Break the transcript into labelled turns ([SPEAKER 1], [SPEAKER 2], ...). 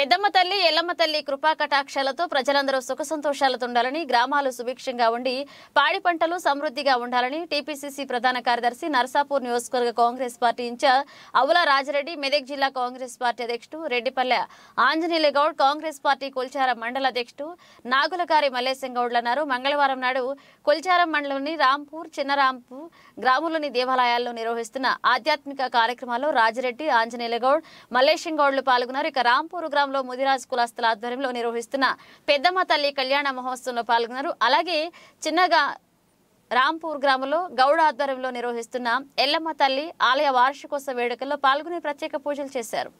[SPEAKER 1] పెద్దమ్మ తల్లి ఎల్లమ్మ తల్లి కృపా కటాక్షాలతో ప్రజలందరూ సుఖ సంతోషాలతో ఉండాలని గ్రామాలు సుభిక్షంగా ఉండి పాడి పంటలు సమృద్ధిగా ఉండాలని టీపీసీసీ ప్రధాన కార్యదర్శి నర్సాపూర్ నియోజకవర్గ కాంగ్రెస్ పార్టీ ఇన్ఛార్జ్ అవుల రాజరెడ్డి మెదక్ జిల్లా కాంగ్రెస్ పార్టీ అధ్యక్షుడు రెడ్డిపల్లె ఆంజనేయులగౌడ్ కాంగ్రెస్ పార్టీ కొల్చారం మండల అధ్యక్షుడు నాగులకారి మల్లేశం గౌడ్లు అన్నారు మంగళవారం నాడు కొల్చారం మండలంలోని రాంపూర్ చిన్నరాంపూర్ గ్రామంలోని దేవాలయాల్లో నిర్వహిస్తున్న ఆధ్యాత్మిక కార్యక్రమాల్లో రాజరెడ్డి ఆంజనేయులగౌడ్ మల్లేశం గౌడ్లు పాల్గొన్నారు ఇక రాంపూర్ గ్రామ గ్రామంలో ముదిరాజ్ కులాస్తుల ఆధ్వర్యంలో నిర్వహిస్తున్న పెద్దమ్మ తల్లి కళ్యాణ మహోత్సవంలో పాల్గొన్నారు అలాగే చిన్నగా రాంపూర్ గ్రామంలో గౌడ ఆధ్వర్యంలో నిర్వహిస్తున్న ఎల్లమ్మ తల్లి ఆలయ వార్షికోత్సవ వేడుకల్లో పాల్గొని ప్రత్యేక పూజలు చేశారు